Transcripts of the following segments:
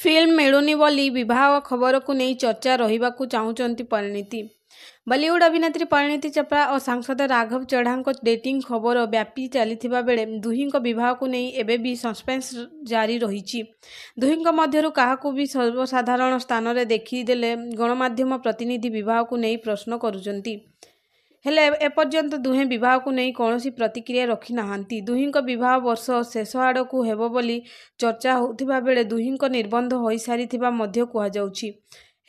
film ମିଳୁନି ବୋଲି ବିବାହ ଖବରକୁ ନେଇ ଚର୍ଚ୍ଚା ରହିବାକୁ ଚାହୁଁଛନ୍ତି ପରିଣୀତି ବଲିଉଡ ଅଭିନେତ୍ରୀ ପରିଣୀତି ଚୋପ୍ରା ଓ ସାଂସଦ ରାଘବ ଚଢ଼ାଙ୍କ ଡେଟିଂ ଖବର ବ୍ୟାପି ଚାଲିଥିବା ବେଳେ ଦୁହିଁଙ୍କ ବିବାହକୁ ନେଇ ଏବେ ବି ସସ୍ପେନ୍ସ ଜାରି ରହିଛି ଦୁହିଁଙ୍କ ମଧ୍ୟରୁ କାହାକୁ ବି ସର୍ବସାଧାରଣ ସ୍ଥାନରେ ଦେଖିଦେଲେ ଗଣମାଧ୍ୟମ ପ୍ରତିନିଧି ବିବାହକୁ ନେଇ ପ୍ରଶ୍ନ କରୁଛନ୍ତି ହେଲେ ଏପର୍ଯ୍ୟନ୍ତ ଦୁହେଁ ବିବାହକୁ ନେଇ କୌଣସି ପ୍ରତିକ୍ରିୟା ରଖିନାହାନ୍ତି ଦୁହିଁଙ୍କ ବିବାହ ବର୍ଷ ଶେଷ ଆଡ଼କୁ ହେବ ବୋଲି ଚର୍ଚ୍ଚା ହେଉଥିବା ବେଳେ ଦୁହିଁଙ୍କ ନିର୍ବନ୍ଧ ହୋଇସାରିଥିବା ମଧ୍ୟ କୁହାଯାଉଛି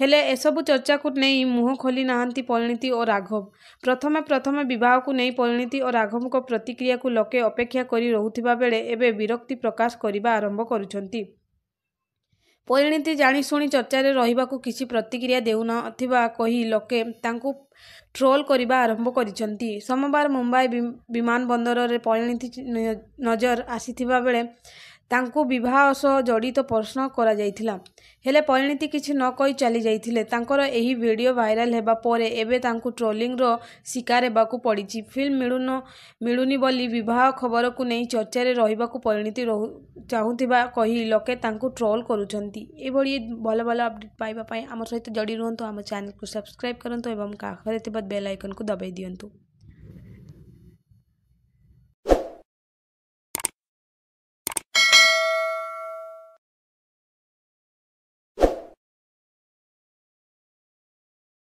ହେଲେ ଏସବୁ ଚର୍ଚ୍ଚାକୁ ନେଇ ମୁହଁ ଖୋଲି ନାହାନ୍ତି ପରିଣୀତି ଓ ରାଘବ ପ୍ରଥମେ ପ୍ରଥମେ ବିବାହକୁ ନେଇ ପରିଣୀତି ଓ ରାଘବଙ୍କ ପ୍ରତିକ୍ରିୟାକୁ ଲୋକେ ଅପେକ୍ଷା କରି ରହୁଥିବା ବେଳେ ଏବେ ବିରକ୍ତି ପ୍ରକାଶ କରିବା ଆରମ୍ଭ କରୁଛନ୍ତି ପରିଣୀତି ଜାଣିଶୁଣି ଚର୍ଚ୍ଚାରେ ରହିବାକୁ କିଛି ପ୍ରତିକ୍ରିୟା ଦେଉନଥିବା କହି ଲୋକେ ତାଙ୍କୁ ଟ୍ରୋଲ୍ କରିବା ଆରମ୍ଭ କରିଛନ୍ତି ସୋମବାର ମୁମ୍ବାଇ ବିମାନ ବନ୍ଦରରେ ପରିଣୀତି ନଜର ଆସିଥିବା ବେଳେ ତାଙ୍କୁ ବିବାହ ସହ ଜଡ଼ିତ ପ୍ରଶ୍ନ କରାଯାଇଥିଲା ହେଲେ ପରିଣୀତି କିଛି ନ କହି ଚାଲିଯାଇଥିଲେ ତାଙ୍କର ଏହି ଭିଡ଼ିଓ ଭାଇରାଲ ହେବା ପରେ ଏବେ ତାଙ୍କୁ ଟ୍ରୋଲିଂର ଶିକାର ହେବାକୁ ପଡ଼ିଛି ଫିଲ୍ମ ମିଳୁନ ମିଳୁନି ବୋଲି ବିବାହ ଖବରକୁ ନେଇ ଚର୍ଚ୍ଚାରେ ରହିବାକୁ ପରିଣୀତି ଚାହୁଁଥିବା କହି ଲୋକେ ତାଙ୍କୁ ଟ୍ରୋଲ୍ କରୁଛନ୍ତି ଏଭଳି ଭଲ ଭଲ ଅପଡ଼େଟ୍ ପାଇବା ପାଇଁ ଆମ ସହିତ ଜଡ଼ି ରୁହନ୍ତୁ ଆମ ଚ୍ୟାନେଲକୁ ସବସ୍କ୍ରାଇବ୍ କରନ୍ତୁ ଏବଂ କାଖରେ ଥିବା ବେଲ୍ ଆଇକନ୍କୁ ଦବାଇ ଦିଅନ୍ତୁ